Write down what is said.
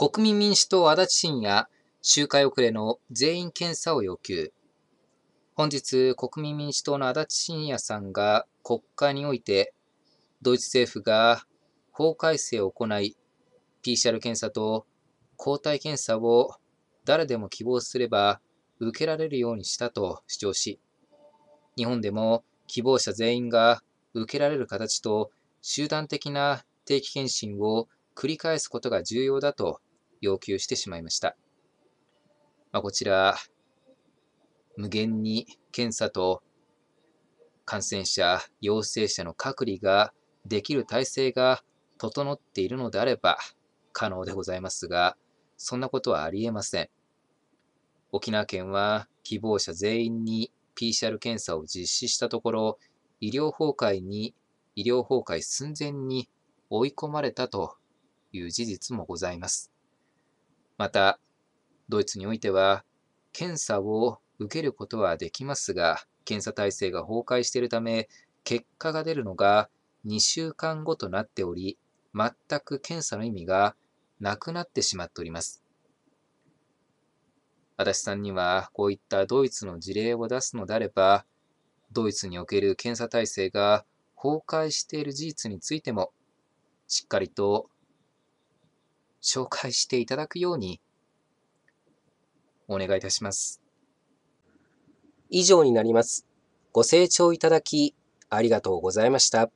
国民民主党足立信也集会遅れの全員検査を要求。本日、国民民主党の足立信也さんが国会において、ドイツ政府が法改正を行い、PCR 検査と抗体検査を誰でも希望すれば受けられるようにしたと主張し、日本でも希望者全員が受けられる形と集団的な定期検診を繰り返すことが重要だと要求してしまいました。まあ、こちら、無限に検査と感染者、陽性者の隔離ができる体制が整っているのであれば可能でございますが、そんなことはありえません。沖縄県は希望者全員に PCR 検査を実施したところ、医療崩壊に、医療崩壊寸前に追い込まれたという事実もございます。また、ドイツにおいては、検査を受けることはできますが、検査体制が崩壊しているため、結果が出るのが2週間後となっており、全く検査の意味がなくなってしまっております。足立さんには、こういったドイツの事例を出すのであれば、ドイツにおける検査体制が崩壊している事実についても、しっかりと紹介していただくようにお願いいたします。以上になります。ご清聴いただきありがとうございました。